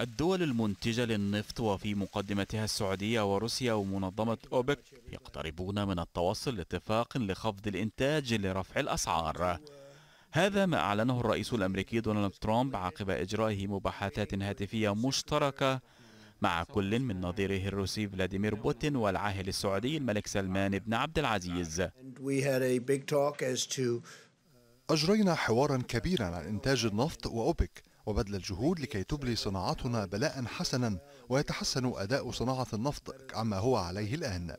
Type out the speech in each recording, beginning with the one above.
الدول المنتجة للنفط وفي مقدمتها السعودية وروسيا ومنظمة أوبك يقتربون من التوصل لاتفاق لخفض الإنتاج لرفع الأسعار هذا ما أعلنه الرئيس الأمريكي دونالد ترامب عقب إجرائه مباحثات هاتفية مشتركة مع كل من نظيره الروسي فلاديمير بوتين والعاهل السعودي الملك سلمان بن عبد العزيز أجرينا حوارا كبيرا عن إنتاج النفط وأوبك وبذل الجهود لكي تبلي صناعتنا بلاء حسنا ويتحسن أداء صناعة النفط عما هو عليه الآن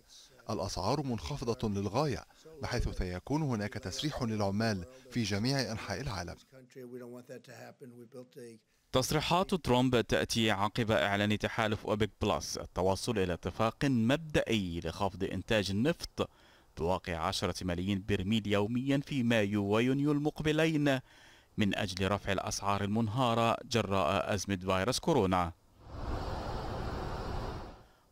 الأسعار منخفضة للغاية بحيث سيكون هناك تسريح للعمال في جميع أنحاء العالم تصريحات ترامب تأتي عقب إعلان تحالف أوبك بلس التوصل إلى اتفاق مبدئي لخفض إنتاج النفط بواقع 10 ملايين برميل يوميا في مايو ويونيو المقبلين من أجل رفع الأسعار المنهارة جراء أزمة فيروس كورونا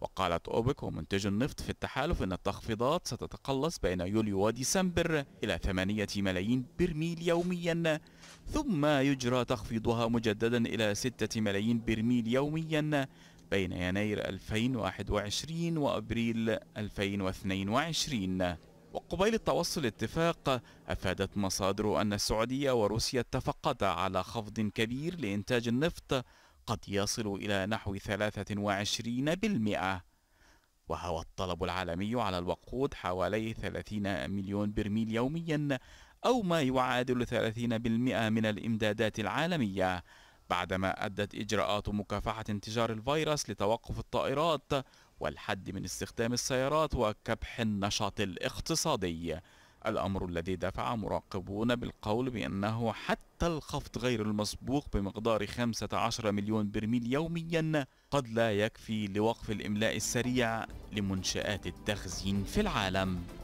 وقالت أوبك ومنتج النفط في التحالف أن التخفيضات ستتقلص بين يوليو وديسمبر إلى 8 ملايين برميل يوميا ثم يجرى تخفيضها مجددا إلى 6 ملايين برميل يوميا بين يناير 2021 وأبريل 2022 وقبيل التوصل لاتفاق أفادت مصادر أن السعودية وروسيا اتفقتا على خفض كبير لإنتاج النفط قد يصل إلى نحو 23% وهو الطلب العالمي على الوقود حوالي 30 مليون برميل يوميا أو ما يعادل 30% من الإمدادات العالمية بعدما أدت إجراءات مكافحة انتشار الفيروس لتوقف الطائرات والحد من استخدام السيارات وكبح النشاط الاقتصادي الأمر الذي دفع مراقبون بالقول بأنه حتى الخفض غير المسبوق بمقدار 15 مليون برميل يوميا قد لا يكفي لوقف الإملاء السريع لمنشآت التخزين في العالم